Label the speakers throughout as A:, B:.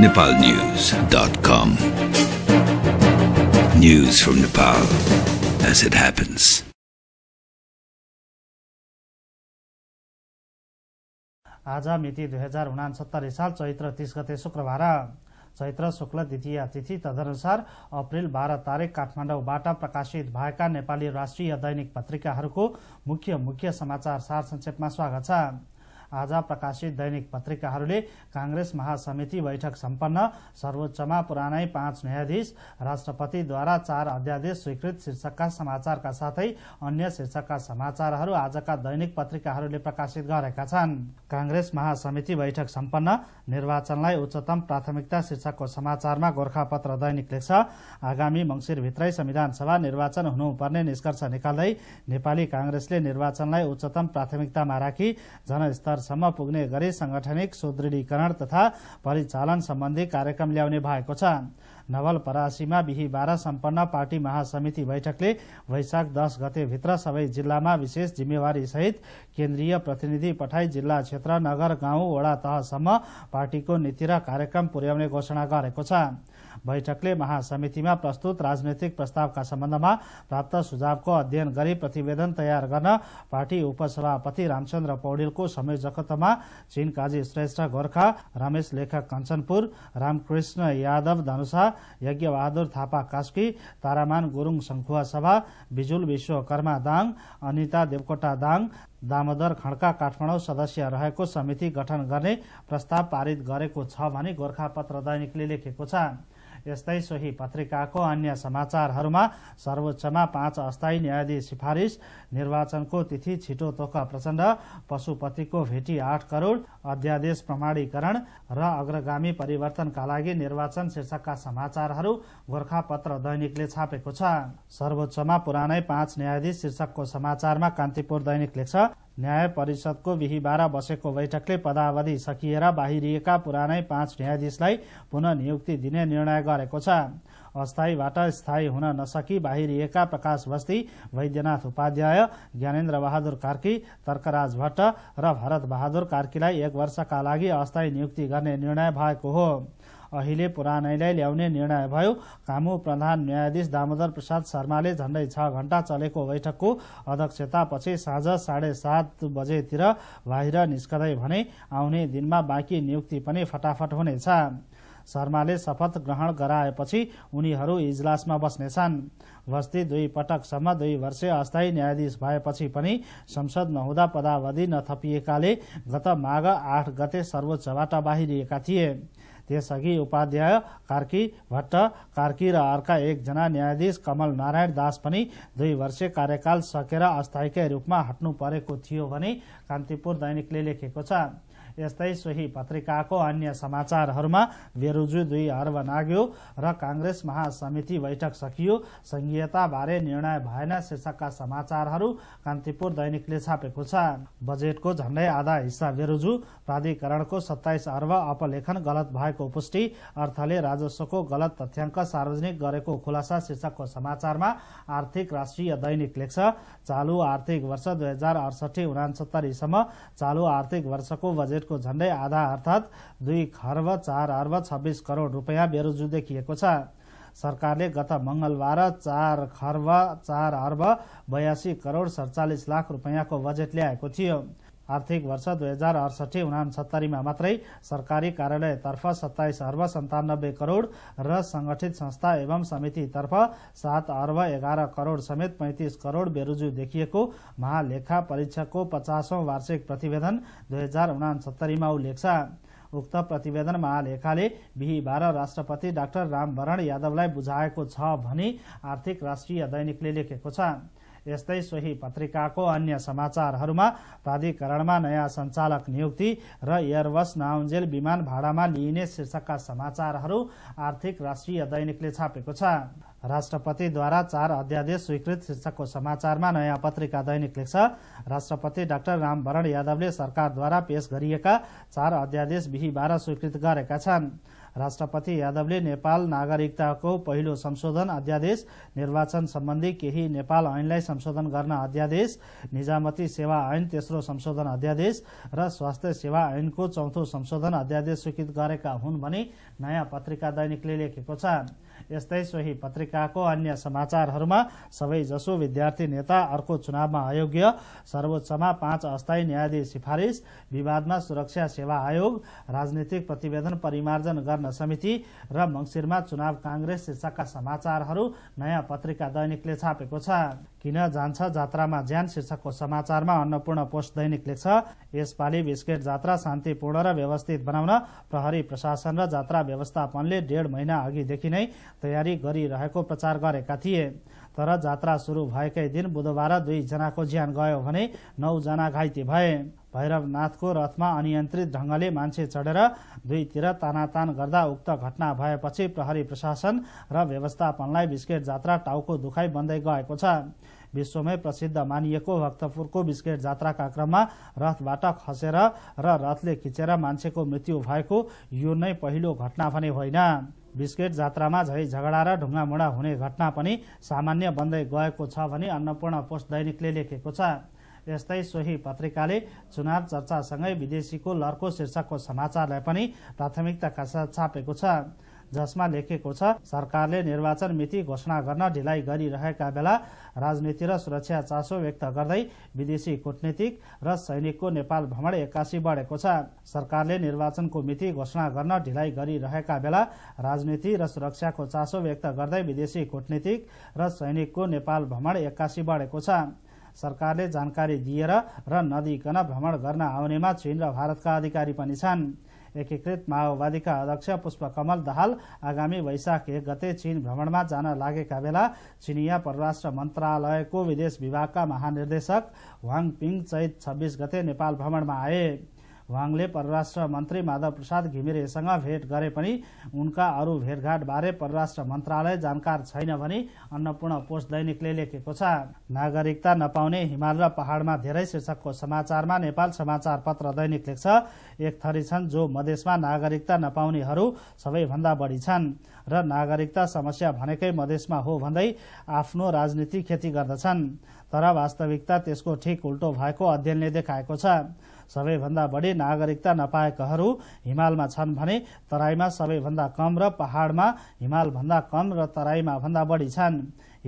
A: nepalnews.com. News from Nepal as it happens. आज मिति दुई हजार उनासत्तरी साल चैत्र तिस गते शुक्रबार चैत्र शुक्ल द्वितीय तिथि तदनुसार अप्रेल बाह्र तारिक काठमाडौँबाट प्रकाशित भएका नेपाली राष्ट्रिय दैनिक पत्रिकाहरूको मुख्य मुख्य समाचार सार संक्षेपमा स्वागत छ आज प्रकाशित दैनिक पत्रिकाहरूले कांग्रेस महासमिति बैठक सम्पन्न सर्वोच्चमा पुरानै पाँच न्यायाधीश राष्ट्रपतिद्वारा चार अध्यादेश स्वीकृत शीर्षकका समाचारका साथै अन्य शीर्षकका समाचारहरू आजका दैनिक पत्रिकाहरूले प्रकाशित गरेका छन् कांग्रेस महासमिति बैठक सम्पन्न निर्वाचनलाई उच्चतम प्राथमिकता शीर्षकको समाचारमा गोर्खापत्र दैनिक लेख्छ आगामी मंगिरभित्रै संविधान सभा निर्वाचन हुनुपर्ने निष्कर्ष निकाल्दै नेपाली कांग्रेसले निर्वाचनलाई उच्चतम प्राथमिकतामा राखी जनस्तर हजारसम्म पुग्ने गरी सांगठनिक सुदृढीकरण तथा परिचालन सम्बन्धी कार्यक्रम ल्याउने भएको छ नवलपरासीमा बिहिबार सम्पन्न पार्टी महासमिति बैठकले वैशाख दस गतेभित्र सबै जिल्लामा विशेष जिम्मेवारी सहित केन्द्रीय प्रतिनिधि पठाई जिल्ला क्षेत्र नगर गाउँ वडा तहसम्म पार्टीको नीति र कार्यक्रम पुर्याउने घोषणा गरेको छ बैठकले महासमितिमा प्रस्तुत राजनैतिक प्रस्तावका सम्बन्धमा प्राप्त सुझावको अध्ययन गरी प्रतिवेदन तयार गर्न पार्टी उपसभापति रामचन्द्र पौडेलको संयोजकत्वमा चीन काजी श्रेष्ठ गोर्खा रमेश लेखक कञ्चनपुर रामकृष्ण यादव धनुषा यज्ञबहादुर थापा कास्की तारामान गुरुङ सङ्खुवा सभा बिजुल विश्वकर्मा दाङ अनिता देवकोटा दाङ दामोदर खड्का काठमाडौँ सदस्य रहेको समिति गठन गर्ने प्रस्ताव पारित गरेको छ भने गोर्खापत्र दैनिकले लेखेको छ यस्तै सोही पत्रिकाको अन्य समाचारहरूमा सर्वोच्चमा पाँच अस्थायी न्यायाधीश सिफारिश निर्वाचनको तिथि छिटो तोक प्रचण्ड पशुपतिको भेटी आठ करोड अध्यादेश प्रमाणीकरण र अग्रगामी परिवर्तनका लागि निर्वाचन शीर्षकका समाचारहरू गोर्खापत्र दैनिकले छापेको छ सर्वोच्चमा पुरानै पाँच न्यायाधीश शीर्षकको समाचारमा कान्तिपुर दैनिक लेख्छ न्याय परिषदको बिहिबार बसेको बैठकले पदावधि सकिएर बाहिरिएका पुरानै पाँच न्यायाधीशलाई पुनः नियुक्ति दिने निर्णय गरेको छ अस्थायीबाट स्थायी हुन नसकी बाहिरिएका प्रकाश बस्ती वैद्यनाथ उपाध्याय ज्ञानेन्द्र बहादुर कार्की तर्कराज भट्ट र भरत बहादुर कार्कीलाई एक वर्षका लागि अस्थायी नियुक्ति गर्ने निर्णय भएको हो अहिले पुरानैलाई ल्याउने निर्णय भयो कामु प्रधान न्यायाधीश दामोदर प्रसाद शर्माले झण्डै छ घण्टा चलेको बैठकको अध्यक्षतापछि साँझ साढे सात बजेतिर बाहिर निस्कदै भने आउने दिनमा बाँकी नियुक्ति पनि फटाफट हुनेछ शर्माले शपथ ग्रहण गराएपछि उनीहरू इजलासमा बस्नेछन् बस्ती दुई पटकसम्म दुई वर्षे अस्थायी न्यायाधीश भएपछि पनि संसद नहुँदा पदावधि नथपिएकाले गत माघ आठ गते सर्वोच्चबाट बाहिरिएका थिए त्यसअघि उपाध्याय कार्की भट्ट कार्की र अर्का एकजना न्यायाधीश कमल नारायण दास पनि दुई वर्ष कार्यकाल सकेर अस्थायीकै रूपमा हट्नु परेको थियो भने कान्तिपुर दैनिकले लेखेको छ यस्तै सोही पत्रिकाको अन्य समाचारहरूमा बेरुजु दुई अर्ब नाग्यो र काङ्ग्रेस महासमिति बैठक सकियो संघीयताबारे निर्णय भएन शीर्षकका समाचारहरू कान्तिपुर दैनिकले छापेको छ बजेटको झण्डै आधा हिस्सा बेरुजु प्राधिकरणको सत्ताइस अर्ब अपलेखन गलत भएको पुष्टि अर्थले राजस्वको गलत तथ्याङ्क सार्वजनिक गरेको खुलासा शीर्षकको समाचारमा आर्थिक राष्ट्रिय दैनिक लेख्छ चालु आर्थिक वर्ष दुई हजार अडसठी उनासत्तरीसम्म चालु आर्थिक वर्षको बजेट यसको झण्डै आधा अर्थात् दुई खर्ब चार अर्ब छब्बिस करोड रुपियाँ बेरुजु देखिएको छ सरकारले गत मंगलबार चार खर्ब चार अर्ब बयासी करोड सडचालिस लाख रुपियाँको बजेट ल्याएको थियो आर्थिक वर्ष दुई हजार अडसठी उनासत्तरीमा मात्रै सरकारी कार्यालयतर्फ सत्ताइस अर्ब सन्तानब्बे करोड र संगठित संस्था एवं समितितर्फ सात अर्ब एघार करोड समेत पैँतिस करोड बेरुजु देखिएको महालेखा परीक्षकको पचासौं वार्षिक प्रतिवेदन दुई हजार उनासत्तरीमा उल्लेख छ उक्त प्रतिवेदन महालेखाले बिहिबार राष्ट्रपति डाक्टर रामवरण यादवलाई बुझाएको छ भनी आर्थिक राष्ट्रिय दैनिकले लेखेको छ यस्तै सोही पत्रिकाको अन्य समाचारहरूमा प्राधिकरणमा नयाँ सञ्चालक नियुक्ति र एयरबस नाउन्जेल विमान भाडामा लिइने शीर्षकका समाचारहरू आर्थिक राष्ट्रिय दैनिकले छापेको छ राष्ट्रपतिद्वारा चार अध्यादेश स्वीकृत शीर्षकको समाचारमा नयाँ पत्रिका दैनिक लेख्छ राष्ट्रपति डाक्टर रामवरण यादवले सरकारद्वारा पेश गरिएका चार अध्यादेश बिहिबार स्वीकृत गरेका छन् राष्ट्रपति यादवले नेपाल नागरिकताको पहिलो संशोधन अध्यादेश निर्वाचन सम्बन्धी केही नेपाल ऐनलाई संशोधन गर्न अध्यादेश निजामती सेवा ऐन तेस्रो संशोधन अध्यादेश र स्वास्थ्य सेवा ऐनको चौथो संशोधन अध्यादेश स्वीकृत गरेका हुन् भनी नयाँ पत्रिका दैनिकले लेखेको छ यस्तै सोही पत्रिकाको अन्य समाचारहरूमा सबै जसो विद्यार्थी नेता अर्को चुनावमा अयोग्य सर्वोच्चमा पाँच अस्थायी न्यायाधीश सिफारिस विवादमा सुरक्षा सेवा आयोग राजनीतिक प्रतिवेदन परिमार्जन गर्न समिति र मङ्सिरमा चुनाव काङ्ग्रेस शीर्षकका समाचारहरू नयाँ पत्रिका दैनिकले छापेको छ किन जान्छ जात्रामा ज्यान शीर्षकको समाचारमा अन्नपूर्ण पोस्ट दैनिक लेख्छ यसपालि बिस्केट जात्रा शान्तिपूर्ण र व्यवस्थित बनाउन प्रहरी प्रशासन र जात्रा व्यवस्थापनले डेढ महिना अघिदेखि नै तयारी गरिरहेको प्रचार गरेका थिए तर जात्रा सुरु भएकै दिन बुधबार दुईजनाको ज्यान गयो भने नौजना घाइते भए भैरवनाथको रथमा अनियन्त्रित ढंगले मान्छे चढेर दुईतिर तानातान गर्दा उक्त घटना भएपछि प्रहरी प्रशासन र व्यवस्थापनलाई बिस्केट जात्रा टाउको दुखाइ बन्दै गएको छ विश्वमै प्रसिद्ध मानिएको भक्तपुरको बिस्केट जात्राका क्रममा रथबाट खसेर र रथले खिचेर मान्छेको मृत्यु भएको यो नै पहिलो घटना भने होइन बिस्केट जात्रामा झै झगडा र ढुङ्गामुढा हुने घटना पनि सामान्य बन्दै गएको छ भनी अन्नपूर्ण पोस्ट दैनिकले लेखेको छ यस्तै सोही पत्रिकाले चुनाव चर्चासँगै विदेशीको लर्को शीर्षकको समाचारलाई पनि प्राथमिकताका साथ छापेको छ जसमा लेखेको छ सरकारले निर्वाचन मिति घोषणा गर्न ढिलाइ गरिरहेका बेला राजनीति र सुरक्षा चासो व्यक्त गर्दै विदेशी कूटनीतिक र सैनिकको नेपाल भ्रमण एक्कासी बढेको छ सरकारले निर्वाचनको मिति घोषणा गर्न ढिलाइ गरिरहेका बेला राजनीति र सुरक्षाको चासो व्यक्त गर्दै विदेशी कूटनीतिक र सैनिकको नेपाल भ्रमण एक्कासी बढेको छ सरकारले जानकारी दिएर र नदीकन भ्रमण गर्न आउनेमा चीन र भारतका अधिकारी पनि छन् एकीकृत माओवादीका अध्यक्ष पुष्पकमल दाहाल आगामी वैशाख एक गते चीन भ्रमणमा जान लागेका बेला चिनिया परराष्ट्र मन्त्रालयको विदेश विभागका महानिर्देशक वाङ पिङ चैत छब्बीस गते नेपाल भ्रमणमा आए वाङले परराष्ट्र मन्त्री माधव प्रसाद घिमिरेसँग भेट गरे पनि उनका अरू भेटघाटबारे परराष्ट्र मन्त्रालय जानकार छैन भनी अन्नपूर्ण पोस्ट दैनिकले लेखेको छ नागरिकता नपाउने हिमाल र पहाडमा धेरै शीर्षकको समाचारमा नेपाल समाचार पत्र दैनिक लेख्छ एक थरी छन् जो मधेसमा नागरिकता नपाउनेहरू सबैभन्दा बढी छन् र नागरिकता समस्या भनेकै मधेसमा हो भन्दै आफ्नो राजनीति खेती गर्दछन् तर वास्तविकता त्यसको ठिक उल्टो भएको अध्ययनले देखाएको छ सबैभन्दा बढी नागरिकता नपाएकाहरू हिमालमा छन् भने तराईमा सबैभन्दा कम र पहाड़मा हिमालभन्दा कम र तराईमा भन्दा बढी छन्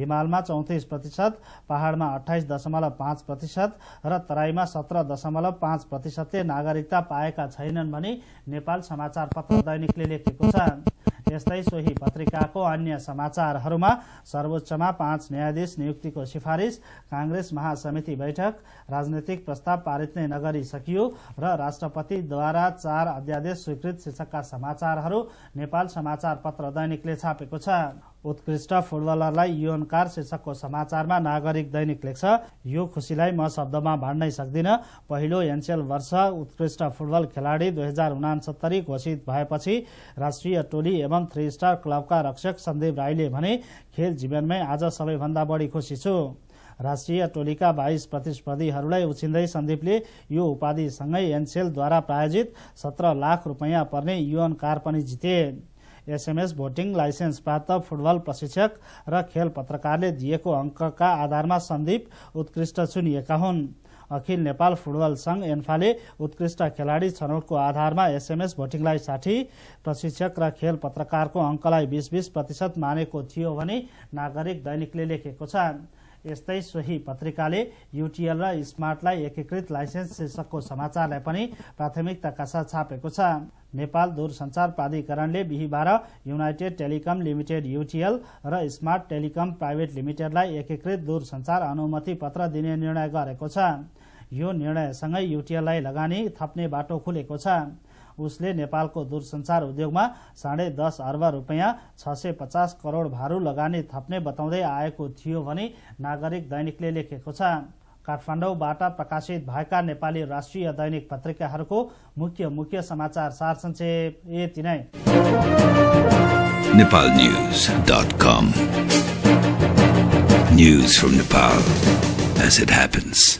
A: हिमालमा चौतिस प्रतिशत पहाड़मा अठाइस दशमलव पाँच प्रतिशत र तराईमा सत्र दशमलव पाँच प्रतिशतले नागरिकता पाएका छैनन् भने नेपाल समाचार पत्र दैनिकले लेखेको छ यस्तै सोही पत्रिकाको अन्य समाचारहरूमा सर्वोच्चमा पाँच न्यायाधीश नियुक्तिको सिफारिस काङ्ग्रेस महासमिति बैठक राजनैतिक प्रस्ताव पारित नै नगरी सकियो र राष्ट्रपतिद्वारा चार अध्यादेश स्वीकृत शीर्षकका समाचारहरू नेपाल समाचार पत्र दैनिकले छापेको छ उत्कृष्ट फुटबलरलाई युएनकार शीर्षकको समाचारमा नागरिक दैनिक लेख्छ यो खुसीलाई म शब्दमा भन्नै सक्दिन पहिलो एनसिएल वर्ष उत्कृष्ट फुटबल खेलाडी दुई हजार उनासत्तरी घोषित भएपछि राष्ट्रिय टोली एवं थ्री स्टार क्लबका रक्षक सन्दीप राईले भने खेल जीवनमै आज सबैभन्दा बढी खुसी छु राष्ट्रिय टोलीका बाइस प्रतिस्पर्धीहरूलाई उछिन्दै सन्दीपले यो उपाधिसँगै एनसिएलद्वारा प्रायोजित सत्र लाख रूपियाँ पर्ने युएन कार पनि जिते एसएमएस भोटिङ लाइसेन्स प्राप्त फुटबल प्रशिक्षक र खेल पत्रकारले दिएको अङ्कका आधारमा सन्दीप उत्कृष्ट चुनिएका हुन् अखिल नेपाल फुटबल संघ एन्फाले उत्कृष्ट खेलाडी छनौटको आधारमा एसएमएस भोटिङलाई साठी प्रशिक्षक र खेल पत्रकारको अङ्कलाई बिस बिस प्रतिशत मानेको थियो भने नागरिक दैनिकले लेखेको छ यस्तै सोही पत्रिकाले युटिएल र स्मार्टलाई एकीकृत लाइसेन्स शीर्षकको समाचारलाई पनि प्राथमिकताका साथ छापेको छ नेपाल दूरसञ्चार प्राधिकरणले बिहिबार युनाइटेड टेलिकम लिमिटेड युटिएल र स्मार्ट टेलिकम प्राइभेट लिमिटेडलाई एकीकृत दूरसञ्चार अनुमति पत्र दिने निर्णय गरेको छ यो निर्णयसँगै युटिएललाई लगानी थप्ने बाटो खुलेको छ उसले नेपालको दूरसञ्चार उद्योगमा साढे दस अर्ब रुपियाँ छ सय पचास करोड भारु लगानी थप्ने बताउँदै आएको थियो भने नागरिक दैनिकले लेखेको छ काठमाडौँबाट प्रकाशित भएका नेपाली राष्ट्रिय दैनिक पत्रिकाहरूको मुख्य मुख्य समाचार सार संक्षेप यति नै News from Nepal as it happens.